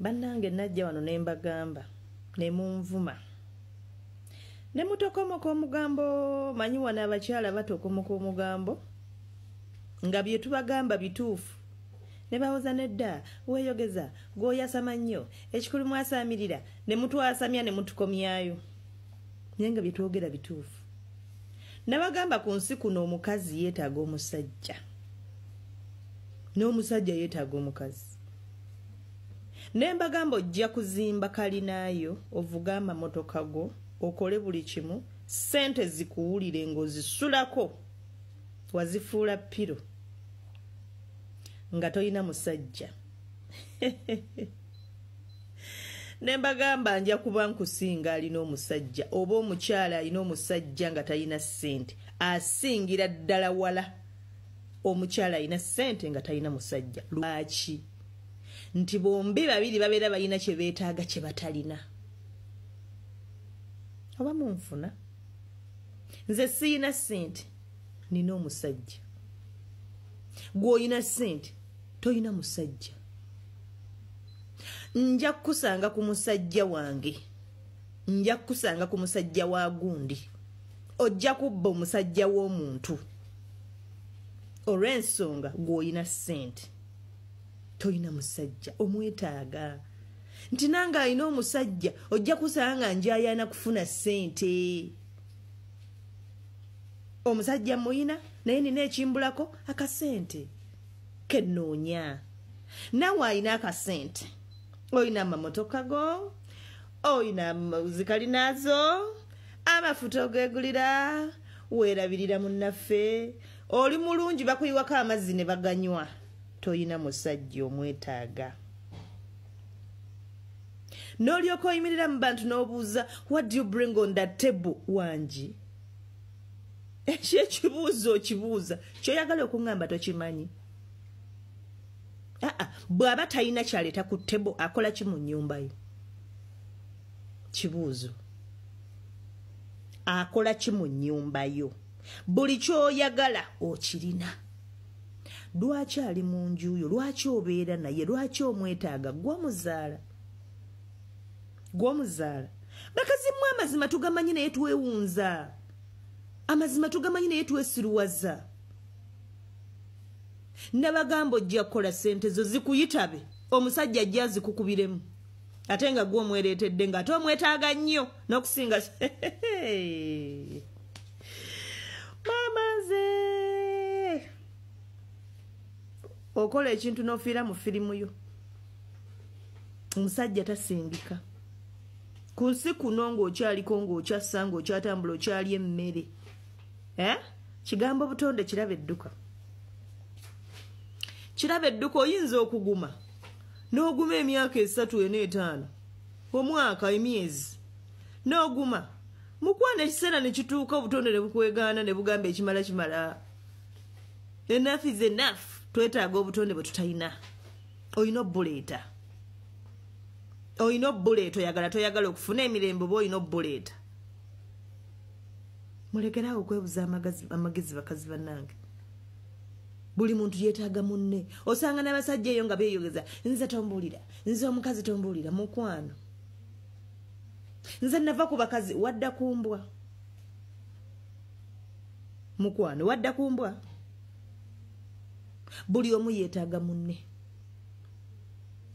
bannange najja wano ne mbagamba ne munvuma ne mutokomoka omugambo manyi wano abakyala batokomoka omugambo nga bye tubagamba bituufu ne bawoza nedda weeyogeza gwoyasama nnyo ekikulu mwasaamirira ne mutwasamya ne mutukomyayo naye nga bye twogera bituufu nabagamba ku nsi kuno omukazi yeetaaga omusajja n'omusajja yeetaaga omukazi nembagamba ojja kuzimba kalinaayo ovuga amamotoka go okole buli kimu sente zikuwulire ngaozisulako wazifuula piro nga tolina musajja nembagamba nja kuba nkusinga alina omusajja oba omukyala alina omusajja nga talina ssente asingira ddala wala omukyala alina ssente nga talina musajja lwaki nti bombi babiri babeera balina kye beetaaga kye batalina oba munfuna nze siyina sente nina omusajja gweoyina sente toyina musajja nja kukusanga ku musajja wange nja kukusanga ku musajja wa gundi ojja kubba omusajja w'omuntu olw'ensonga gweoyina sente toyina musajja omwetaaga nti nange ayina omusajja ojja kusaba nga njayana kufuna ssente omusajja muyina naye nina ekimbulako akasente kenoonya nawe ayina akasente oyina amamotoka go oyina zikalinazo amafuta ogegulira weerabirira munaffe oli mulungi bakuyiwako amazzi ne baganywa toyina musajja omwetaaga n'olyoka oyimirira mu bantu n'obuuza what do you bring on that table wangi ekyekibuuzo okibuuza kyoyagala okuŋŋamba tokimanyi aa bw'aba talina kyaleeta ku ttebo akola ki mu nnyumba yo kibuuzo akola ki mu nnyumba yo buli kyoyagala okirina oh, lwaki ali mu njuyo lwaki obeera naye lwaki omwetaaga gwomuzaala gwomuzaala bakazimmu amazima tugamanyi naye twewunza amazima tugamanyi naye twesiruwaza nabagamba ojja kukola sente zo zikuyitabe omusajja ajja azikukubiremu ate nga gwomweretedde ngaate omwetaaga nnyo n'okusinga ng'okola ekintu n'ofiira mu firimu yo omusajja tasindika ku nsi kuno ng'okyaliko ng'okyassa ng'okyatambula okyali emmere eh? kigambo butonde kiraba edduka kiraba edduka oyinza okuguma n'oguma emyaka esatu ena etaano omwaka emyezi n'oguma mukwana ekiseera ne kituuka obutonde ne bukwegaana ne bugamba ekimala kimala enafu is enafu twetaaga obutonde bwe tutalina olina obuleeta olina obuleeta oyagala toyagala okufuna emirembe oba olina obuleeta mulekerawo okwebuza amagezi bakazi bannange buli muntu yetaaga munne osanga n'abasajja eyo nga beyogeza nze tombulira nze omukazi tombulira mukwano nze nava ku bakazi wadda kumbwa mukwano wadda kumbwa buli omu yetaaga munne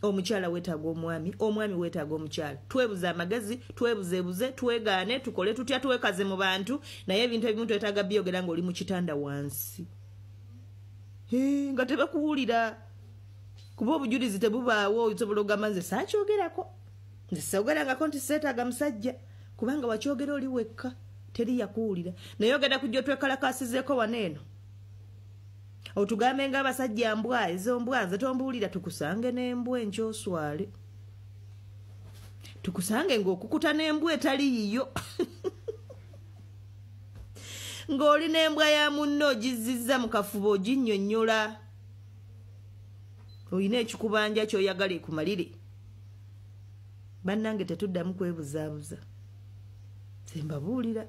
omukyala wetaaga omwami omwami wetaaga omukyala twebuze amagezi twebuzebuze twegaane tukole tutya twekaze mu bantu naye ebintu ebimu twetaaga byogera ngaoli mukitanda wansi nga tebakuwulira kuba obujulizi tebubaawo osobola ogamaze sakyogerako nze sogerangako nti setaaga musajja kubanga wakyogera oli wekka teri yakuwulira naye ogenda kujja otwekalakasizeeko wano eno otugambe ngaabasajja mbwa ez'ombwanza tombuulira tukusange n'embwa enkyoswale tukusange ng'okukuta n'embwa etali yiyo ng'oli n'embwa ya munno ogizizza mu kafuba oginnyonnyola olina ekikubanja ky'oyagala ekumalire bannange tetuddamu kwebuzaabuza zembabuulira